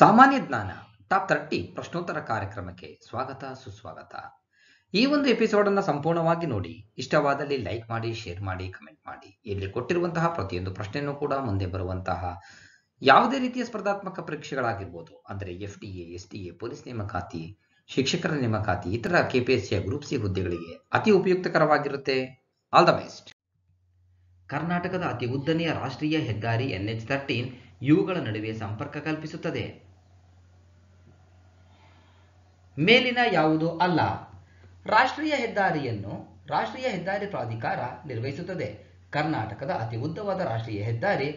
ಸಾಮಾನ್ಯ ಜ್ಞಾನ top thirty ಪ್ರಶ್ನೋತ್ತರ ಕಾರ್ಯಕ್ರಮಕ್ಕೆ ಸ್ವಾಗತ ಸುಸ್ವಾಗತ ಈ ಒಂದು ಎಪಿಸೋಡ್ ಅನ್ನು ಸಂಪೂರ್ಣವಾಗಿ ನೋಡಿ ಇಷ್ಟವಾದಲ್ಲಿ ಲೈಕ್ ಮಾಡಿ ಶೇರ್ ಮಾಡಿ ಕಮೆಂಟ್ ಮಾಡಿ ಇಲ್ಲಿ ಕೊಟ್ಟಿರುವಂತಹ ಪ್ರತಿಯೊಂದು ಪ್ರಶ್ನೆಯನ್ನು ಕೂಡ ಮುಂದೆ ಬರುವಂತಹ ಯಾವುದೇ ರೀತಿಯ ಸ್ಪರ್ಧಾತ್ಮಕ ಪರೀಕ್ಷೆಗಳಾಗಿರ್ಬೋದು ಅಂದರೆ F D S T A police ನೇಮಕಾತಿ ಶಿಕ್ಷಕರ ನೇಮಕಾತಿ ಇತರ ಕೆಪಿಎಸ್ಸಿಯ ಗ್ರೂಪ್ ಸಿ ಹುದ್ದೆಗಳಿಗೆ ಅತಿ ಉಪಯುಕ್ತಕರವಾಗಿರುತ್ತೆ ಆಲ್ ದ ಬೆಸ್ಟ್ ಕರ್ನಾಟಕದ ಅತಿ ಉದ್ದನೆಯ ರಾಷ್ಟ್ರೀಯ ಹೆದ್ದಾರಿ ಎನ್ ಎಚ್ ತರ್ಟೀನ್ ಇವುಗಳ ನಡುವೆ ಸಂಪರ್ಕ ಕಲ್ಪಿಸುತ್ತದೆ ಮೇಲಿನ ಯಾವುದು ಅಲ್ಲ ರಾಷ್ಟ್ರೀಯ ಹೆದ್ದಾರಿಯನ್ನು ರಾಷ್ಟ್ರೀಯ ಹೆದ್ದಾರಿ ಪ್ರಾಧಿಕಾರ ನಿರ್ವಹಿಸುತ್ತದೆ ಕರ್ನಾಟಕದ ಅತಿ ಉದ್ದವಾದ ರಾಷ್ಟ್ರೀಯ ಹೆದ್ದಾರಿ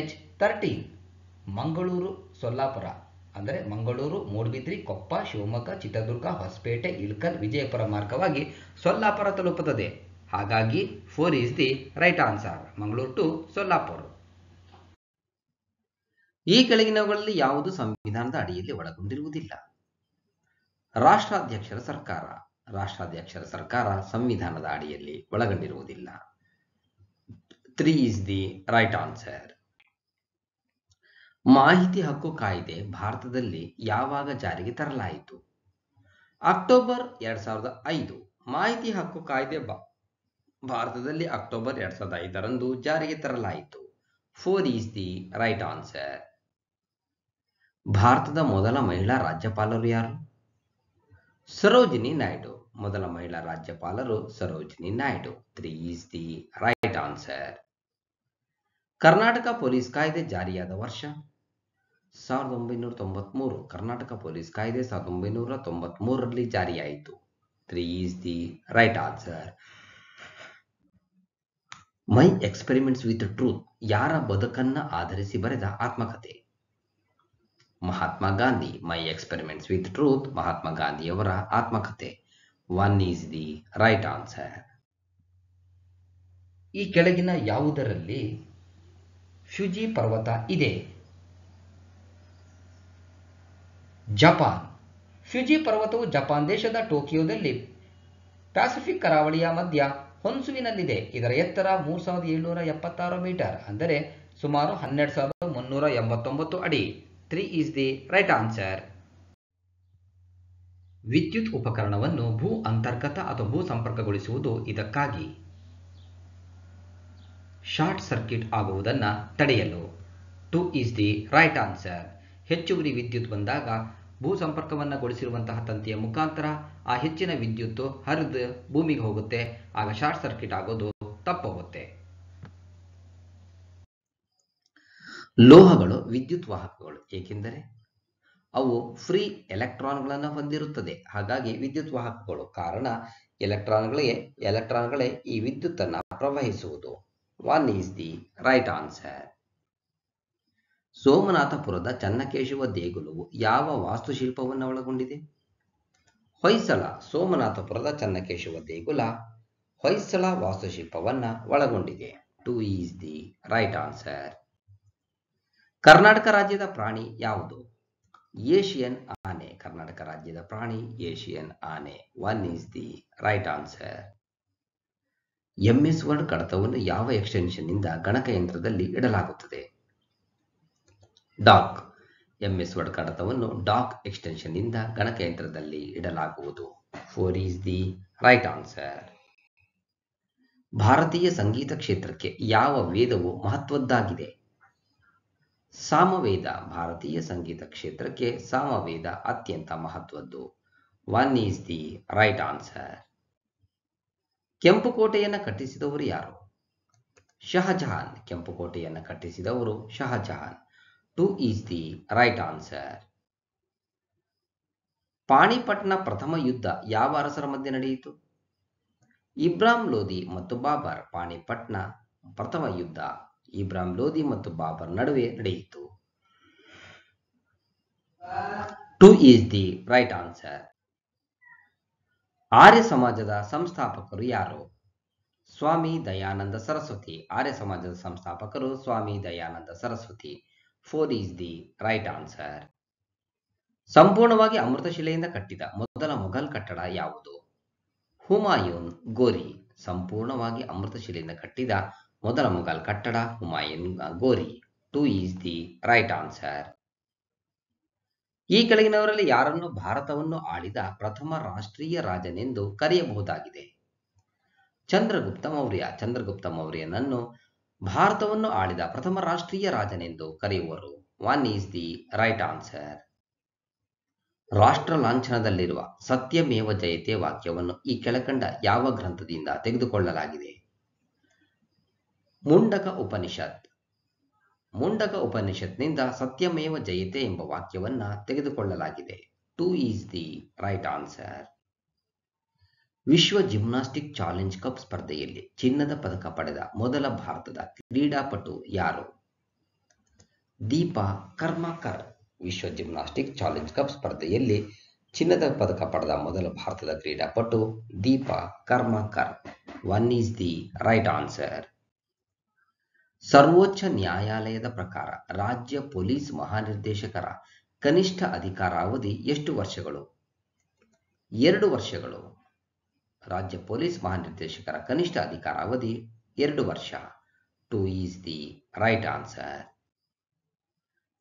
ಎಚ್ ತರ್ಟೀನ್ ಮಂಗಳೂರು ಸೊಲ್ಲಾಪುರ ಅಂದರೆ ಮಂಗಳೂರು ಮೂಡುಬಿದ್ರಿ ಕೊಪ್ಪ ಶಿವಮೊಗ್ಗ ಚಿತ್ರದುರ್ಗ ಹೊಸಪೇಟೆ ಇಲ್ಕಲ್ ವಿಜಯಪುರ ಮಾರ್ಗವಾಗಿ ಸೊಲ್ಲಾಪುರ ತಲುಪುತ್ತದೆ ಹಾಗಾಗಿ four is the right answer Mangaluru to Solapur ಈ ಕೆಳಗಿನವುಗಳಲ್ಲಿ ಯಾವುದು ಸಂವಿಧಾನದ ಅಡಿಯಲ್ಲಿ ಒಳಗೊಂಡಿರುವುದಿಲ್ಲ ರಾಷ್ಟ್ರಾಧ್ಯಕ್ಷರ ಸರ್ಕಾರ ರಾಷ್ಟ್ರಾಧ್ಯಕ್ಷರ ಸರ್ಕಾರ ಸಂವಿಧಾನದ ಅಡಿಯಲ್ಲಿ ಒಳಗೊಂಡಿರುವುದಿಲ್ಲ three is the right answer ಮಾಹಿತಿ ಹಕ್ಕು ಕಾಯ್ದೆ ಭಾರತದಲ್ಲಿ ಯಾವಾಗ ಜಾರಿಗೆ ತರಲಾಯಿತು ಅಕ್ಟೋಬರ್ ಎರಡ್ ಸಾವಿರದ ಐದು ಮಾಹಿತಿ ಹಕ್ಕು ಕಾಯ್ದೆ ಭಾರತದಲ್ಲಿ ಅಕ್ಟೋಬರ್ ಎರಡ್ ಸಾವಿರದ ಐದರಂದು ಜಾರಿಗೆ ತರಲಾಯಿತು four is the right answer ಭಾರತದ ಮೊದಲ ಮಹಿಳಾ ರಾಜ್ಯಪಾಲರು ಯಾರು ಸರೋಜಿನಿ ನಾಯ್ಡು ಮೊದಲ ಮಹಿಳಾ ರಾಜ್ಯಪಾಲರು Sarojini Naidu three is the right answer Karnataka police ಕಾಯ್ದೆ ಜಾರಿಯಾದ ವರ್ಷ ಸಾವಿರದ ಒಂಬೈನೂರ ತೊಂಬತ್ಮೂರು ಕರ್ನಾಟಕ ಪೊಲೀಸ್ ಕಾಯ್ದೆ ಸಾವಿರದ ಒಂಬೈನೂರ ಮೂರರಲ್ಲಿ ಜಾರಿಯಾಯಿತು three is the right answer my experiments with truth ಯಾರ ಬದುಕನ್ನ ಆಧರಿಸಿ ಬರೆದ ಆತ್ಮಕಥೆ Mahatma Gandhi my experiments with truth Mahatma ಗಾಂಧಿಯವರ ಆತ್ಮಕಥೆ one is the right answer ಈ ಕೆಳಗಿನ ಯಾವುದರಲ್ಲಿ ಫ್ಯೂಜಿ ಪರ್ವತ ಇದೆ ಜಪಾನ್ ಫ್ಯೂಜಿ ಪರ್ವತವು ಜಪಾನ್ ದೇಶದ ಟೋಕಿಯೋದಲ್ಲಿ ಪ್ಯಾಸಿಫಿಕ್ ಕರಾವಳಿಯ ಮಧ್ಯ ಹೊನ್ಸುವಿನಲ್ಲಿದೆ ಇದರ ಎತ್ತರ ಮೂರು ಸಾವಿರದ ಏಳ್ನೂರ ಎಪ್ಪತ್ತಾರು ಮೀಟರ್ ಅಂದರೆ ಸುಮಾರು ಹನ್ನೆರಡು ಸಾವಿರದ ಮುನ್ನೂರ ಎಂಬತ್ತೊಂಬತ್ತು ಅಡಿ three is the right answer ವಿದ್ಯುತ್ ಉಪಕರಣವನ್ನು ಭೂ ಅಂತರ್ಗತ ಅಥವಾ ಭೂ ಸಂಪರ್ಕಗೊಳಿಸುವುದು ಇದಕ್ಕಾಗಿ ಶಾರ್ಟ್ ಸರ್ಕ್ಯೂಟ್ ಆಗುವುದನ್ನು ತಡೆಯಲು two is the right answer ಹೆಚ್ಚುವರಿ ವಿದ್ಯುತ್ ಬಂದಾಗ ಭೂ ಸಂಪರ್ಕವನ್ನು ಗೊಳಿಸಿರುವಂತಹ ತಂತಿಯ ಮುಖಾಂತರ ಆ ಹೆಚ್ಚಿನ ವಿದ್ಯುತ್ ಹರಿದು ಭೂಮಿಗೆ ಹೋಗುತ್ತೆ ಆಗ ಶಾರ್ಟ್ ಸರ್ಕ್ಯೂಟ್ ಆಗೋದು ತಪ್ಪೋಗುತ್ತೆ ಲೋಹಗಳು ವಿದ್ಯುತ್ ವಾಹಕಗಳು ಏಕೆಂದರೆ ಅವು ಫ್ರೀ ಎಲೆಕ್ಟ್ರಾನ್ಗಳನ್ನು ಹೊಂದಿರುತ್ತದೆ ಹಾಗಾಗಿ ವಿದ್ಯುತ್ ವಾಹಕಗಳು ಕಾರಣ ಎಲೆಕ್ಟ್ರಾನ್ಗಳಿಗೆ ಎಲೆಕ್ಟ್ರಾನ್ಗಳೇ ಈ ವಿದ್ಯುತ್ತನ್ನು ಪ್ರವಹಿಸುವುದು one is the right answer ಸೋಮನಾಥಪುರದ ಚನ್ನಕೇಶವ ದೇಗುಲವು ಯಾವ ವಾಸ್ತುಶಿಲ್ಪವನ್ನು ಒಳಗೊಂಡಿದೆ ಹೊಯ್ಸಳ ಸೋಮನಾಥಪುರದ ಚನ್ನಕೇಶವ ದೇಗುಲ ಹೊಯ್ಸಳ ವಾಸ್ತುಶಿಲ್ಪವನ್ನು ಒಳಗೊಂಡಿದೆ two is the right answer Karnataka ರಾಜ್ಯದ ಪ್ರಾಣಿ ಯಾವುದು ಏಷಿಯನ್ ಆನೆ ಕರ್ನಾಟಕ ರಾಜ್ಯದ ಪ್ರಾಣಿ ಏಷಿಯನ್ ಆನೆ one is the right answer MS word ಕಡತವನ್ನು ಯಾವ ಎಕ್ಸ್ಟೆನ್ಷನ್ ನಿಂದ ಗಣಕಯಂತ್ರದಲ್ಲಿ ಇಡಲಾಗುತ್ತದೆ ಡಾಕ್ ಎಂಎಸ್ ವರ್ಡ್ ಕಡತವನ್ನು ಡಾಕ್ ಎಕ್ಸ್ಟೆನ್ಷನ್ ನಿಂದ ಗಣಕಯಂತ್ರದಲ್ಲಿ ಇಡಲಾಗುವುದು four is the right answer ಭಾರತೀಯ ಸಂಗೀತ ಕ್ಷೇತ್ರಕ್ಕೆ ಯಾವ ವೇದವು ಮಹತ್ವದ್ದಾಗಿದೆ ಸಾಮವೇದ ಭಾರತೀಯ ಸಂಗೀತ ಕ್ಷೇತ್ರಕ್ಕೆ ಸಾಮವೇದ ಅತ್ಯಂತ ಮಹತ್ವದ್ದು one is the right answer ಕೆಂಪು ಕೋಟೆಯನ್ನು ಕಟ್ಟಿಸಿದವರು ಯಾರು ಶಹಜಹಾನ್ ಕೋಟೆಯನ್ನು ಕಟ್ಟಿಸಿದವರು Shahjahan two is the right answer ಪಾಣಿಪಟ್ನ ಪ್ರಥಮ ಯುದ್ಧ ಯಾವ ಅರಸರ ಮಧ್ಯೆ ನಡೆಯಿತು ಇಬ್ರಾಂ ಲೋಧಿ ಮತ್ತು ಬಾಬರ್ ಪಾಣಿಪಟ್ನ ಪ್ರಥಮ ಯುದ್ಧ ಇಬ್ರಾಹಿಂ ಲೋಧಿ ಮತ್ತು ಬಾಬರ್ ನಡುವೆ ನಡೆಯಿತು two is the right answer Arya ಸಮಾಜದ ಸಂಸ್ಥಾಪಕರು ಯಾರು ಸ್ವಾಮಿ ದಯಾನಂದ ಸರಸ್ವತಿ ಆರ್ಯ ಸಮಾಜದ ಸಂಸ್ಥಾಪಕರು Swami Dayananda Saraswati four is the right answer ಸಂಪೂರ್ಣವಾಗಿ ಅಮೃತಶಿಲೆಯಿಂದ ಕಟ್ಟಿದ ಮೊದಲ ಮೊಘಲ್ ಕಟ್ಟಡ ಯಾವುದು ಹುಮಾಯೂನ್ ಗೋರಿ ಸಂಪೂರ್ಣವಾಗಿ ಅಮೃತಶಿಲೆಯಿಂದ ಕಟ್ಟಿದ ಮೊದಲ ಮೊಘಲ್ ಕಟ್ಟಡ ಹುಮಾಯೂನ್ ಗೋರಿ two is the right answer ಈ ಕೆಳಗಿನವರಲ್ಲಿ ಯಾರನ್ನು ಭಾರತವನ್ನು ಆಳಿದ ಪ್ರಥಮ ರಾಷ್ಟ್ರೀಯ ರಾಜನೆಂದು ಕರೆಯಬಹುದಾಗಿದೆ ಚಂದ್ರಗುಪ್ತ ಮೌರ್ಯ ಚಂದ್ರಗುಪ್ತ ಮೌರ್ಯನನ್ನು ಭಾರತವನ್ನು ಆಳಿದ ಪ್ರಥಮ ರಾಷ್ಟ್ರೀಯ ರಾಜನೆಂದು ಕರೆಯುವರು one is the right answer ರಾಷ್ಟ್ರ ಲಾಂಛನದಲ್ಲಿರುವ ಸತ್ಯಮೇವ ಜಯತೆ ವಾಕ್ಯವನ್ನು ಈ ಕೆಳಕಂಡ ಯಾವ ಗ್ರಂಥದಿಂದ ತೆಗೆದುಕೊಳ್ಳಲಾಗಿದೆ ಮುಂಡಕ ಉಪನಿಷತ್ ಮುಂಡಕ ಉಪನಿಷತ್ನಿಂದ ಸತ್ಯಮೇವ ಜಯತೆ ಎಂಬ ವಾಕ್ಯವನ್ನ ತೆಗೆದುಕೊಳ್ಳಲಾಗಿದೆ two is the right answer ವಿಶ್ವ ಜಿಮ್ನಾಸ್ಟಿಕ್ ಚಾಲೆಂಜ್ ಕಪ್ ಸ್ಪರ್ಧೆಯಲ್ಲಿ ಚಿನ್ನದ ಪದಕ ಪಡೆದ ಮೊದಲ ಭಾರತದ ಕ್ರೀಡಾಪಟು ಯಾರು ದೀಪಾ ಕರ್ಮಾಕರ್ ವಿಶ್ವ ಜಿಮ್ನಾಸ್ಟಿಕ್ ಚಾಲೆಂಜ್ ಕಪ್ ಸ್ಪರ್ಧೆಯಲ್ಲಿ ಚಿನ್ನದ ಪದಕ ಪಡೆದ ಮೊದಲ ಭಾರತದ ಕ್ರೀಡಾಪಟು Deepa Karmakar one is the right answer ಸರ್ವೋಚ್ಚ ನ್ಯಾಯಾಲಯದ ಪ್ರಕಾರ ರಾಜ್ಯ ಪೊಲೀಸ್ ಮಹಾನಿರ್ದೇಶಕರ ಕನಿಷ್ಠ ಅಧಿಕಾರಾವಧಿ ಎಷ್ಟು ವರ್ಷಗಳು ಎರಡು ವರ್ಷಗಳು ರಾಜ್ಯ ಪೊಲೀಸ್ ಮಹಾನಿರ್ದೇಶಕರ ಕನಿಷ್ಠ ಅಧಿಕಾರಾವಧಿ ಎರಡು ವರ್ಷ two is the right answer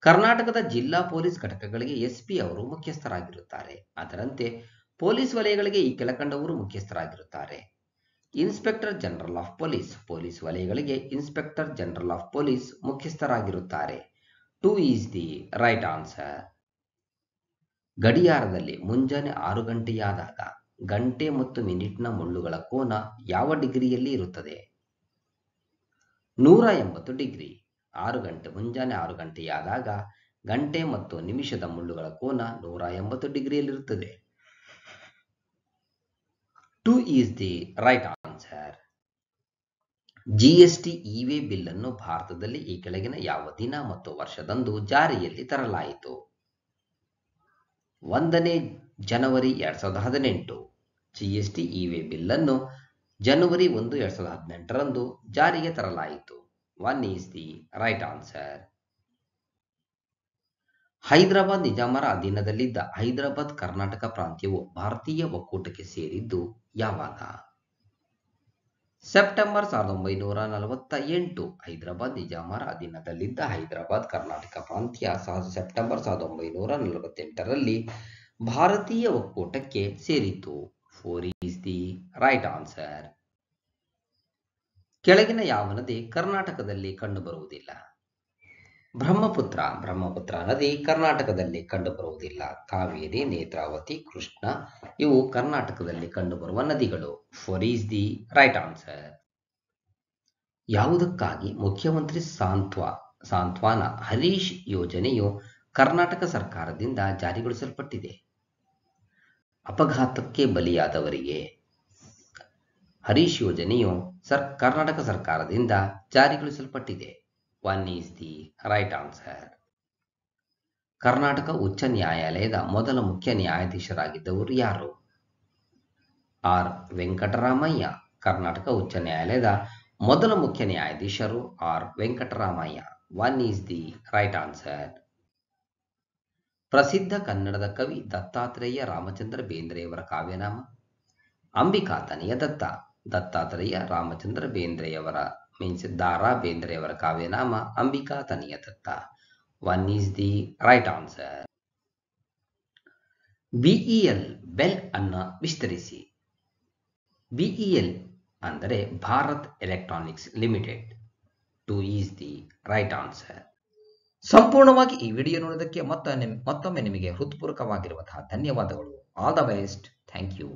ಕರ್ನಾಟಕದ ಜಿಲ್ಲಾ ಪೊಲೀಸ್ ಘಟಕಗಳಿಗೆ ಎಸ್ಪಿ ಅವರು ಮುಖ್ಯಸ್ಥರಾಗಿರುತ್ತಾರೆ ಅದರಂತೆ ಪೊಲೀಸ್ ವಲಯಗಳಿಗೆ ಈ ಕೆಳಕಂಡವರು ಮುಖ್ಯಸ್ಥರಾಗಿರುತ್ತಾರೆ inspector general of police police ವಲಯಗಳಿಗೆ ಇನ್ಸ್ಪೆಕ್ಟರ್ ಜನರಲ್ ಆಫ್ ಪೊಲೀಸ್ ಮುಖ್ಯಸ್ಥರಾಗಿರುತ್ತಾರೆ two is the right answer ಗಡಿಯಾರದಲ್ಲಿ ಮುಂಜಾನೆ ಆರು ಗಂಟೆಯಾದಾಗ ಗಂಟೆ ಮತ್ತು ಮಿನಿಟ್ನ ಮುಳ್ಳುಗಳ ಕೋನ ಯಾವ ಡಿಗ್ರಿಯಲ್ಲಿ ಇರುತ್ತದೆ ನೂರ ಎಂಬತ್ತು ಡಿಗ್ರಿ ಆರು ಗಂಟೆ ಮುಂಜಾನೆ ಆರು ಗಂಟೆಯಾದಾಗ ಗಂಟೆ ಮತ್ತು ನಿಮಿಷದ ಮುಳ್ಳುಗಳ ಕೋನ ನೂರ ಎಂಬತ್ತು ಡಿಗ್ರಿಯಲ್ಲಿರುತ್ತದೆ two is the right GST e e bill ಅನ್ನು ಭಾರತದಲ್ಲಿ ಈ ಕೆಳಗಿನ ಯಾವ ದಿನ ಮತ್ತು ವರ್ಷದಂದು ಜಾರಿಯಲ್ಲಿ ತರಲಾಯಿತು ಒಂದನೇ ಜನವರಿ ಎರಡ್ ಸಾವಿರದ ಹದಿನೆಂಟು ಜಿಎಸ್ಟಿ ಇ e ಬಿಲ್ ಅನ್ನು ಜನವರಿ ಒಂದು ಎರಡ್ ಸಾವಿರದ ಹದಿನೆಂಟರಂದು ಜಾರಿಗೆ ತರಲಾಯಿತು one is the right answer Hyderabad ನಿಜಾಮರ ಅಧೀನದಲ್ಲಿದ್ದ ಹೈದರಾಬಾದ್ ಕರ್ನಾಟಕ ಪ್ರಾಂತ್ಯವು ಭಾರತೀಯ ಒಕ್ಕೂಟಕ್ಕೆ ಸೇರಿದ್ದು ಯಾವಾಗ ಸೆಪ್ಟೆಂಬರ್ ಸಾವಿರದ ಒಂಬೈನೂರ ನಲವತ್ತ ಎಂಟು ಹೈದರಾಬಾದ್ ನಿಜಾಮರ ಅಧೀನದಲ್ಲಿದ್ದ ಹೈದರಾಬಾದ್ ಕರ್ನಾಟಕ ಪ್ರಾಂತ್ಯ ಸೆಪ್ಟೆಂಬರ್ ಸಾವಿರದ ಒಂಬೈನೂರ ನಲವತ್ತೆಂಟರಲ್ಲಿ ಭಾರತೀಯ ಒಕ್ಕೂಟಕ್ಕೆ ಸೇರಿತು four is the right answer ಕೆಳಗಿನ ಯಾವ ನದಿ ಕರ್ನಾಟಕದಲ್ಲಿ ಕಂಡುಬರುವುದಿಲ್ಲ ಬ್ರಹ್ಮಪುತ್ರ ಬ್ರಹ್ಮಪುತ್ರ ನದಿ ಕರ್ನಾಟಕದಲ್ಲಿ ಕಂಡುಬರುವುದಿಲ್ಲ ಕಾವೇರಿ ನೇತ್ರಾವತಿ ಕೃಷ್ಣ ಇವು ಕರ್ನಾಟಕದಲ್ಲಿ ಕಂಡುಬರುವ ನದಿಗಳು four is the right answer ಯಾವುದಕ್ಕಾಗಿ ಮುಖ್ಯಮಂತ್ರಿ ಸಾಂತ್ವ ಸಾಂತ್ವಾನ ಹರೀಶ್ ಯೋಜನೆಯು ಕರ್ನಾಟಕ ಸರ್ಕಾರದಿಂದ ಜಾರಿಗೊಳಿಸಲ್ಪಟ್ಟಿದೆ ಅಪಘಾತಕ್ಕೆ ಬಲಿಯಾದವರಿಗೆ ಹರೀಶ್ ಯೋಜನೆಯು ಸರ್ ಕರ್ನಾಟಕ ಸರ್ಕಾರದಿಂದ ಜಾರಿಗೊಳಿಸಲ್ಪಟ್ಟಿದೆ one is the right answer Karnataka ಉಚ್ಚ ನ್ಯಾಯಾಲಯದ ಮೊದಲ ಮುಖ್ಯ ನ್ಯಾಯಾಧೀಶರಾಗಿದ್ದವರು ಯಾರು ಆರ್ ವೆಂಕಟರಾಮಯ್ಯ ಕರ್ನಾಟಕ ಉಚ್ಚ ನ್ಯಾಯಾಲಯದ ಮೊದಲ ಮುಖ್ಯ ನ್ಯಾಯಾಧೀಶರು R Venkataramaiah one is the right answer ಪ್ರಸಿದ್ಧ ಕನ್ನಡದ ಕವಿ ದತ್ತಾತ್ರೇಯ ರಾಮಚಂದ್ರ ಬೇಂದ್ರೆಯವರ ಕಾವ್ಯನಾಮ ಅಂಬಿಕಾತನೆಯ ದತ್ತ ದತ್ತಾತ್ರೇಯ ರಾಮಚಂದ್ರ ಬೇಂದ್ರೆಯವರ ಮೀನ್ಸ್ ದಾರಾ ಬೇಂದ್ರೆಯವರ ಕಾವ್ಯನಾಮ Ambika Tanaya Datta one is the right answer BEL BEL ಅನ್ನು ವಿಸ್ತರಿಸಿ ಬಿಇಎಲ್ ಅಂದರೆ Bharat electronics limited two is the right answer ಸಂಪೂರ್ಣವಾಗಿ ಈ ವಿಡಿಯೋ ನೋಡೋದಕ್ಕೆ ಮತ್ತೊಮ್ಮೆ ನಿಮಗೆ ಹೃತ್ಪೂರ್ವಕವಾಗಿರುವಂತಹ ಧನ್ಯವಾದಗಳು all the best thank you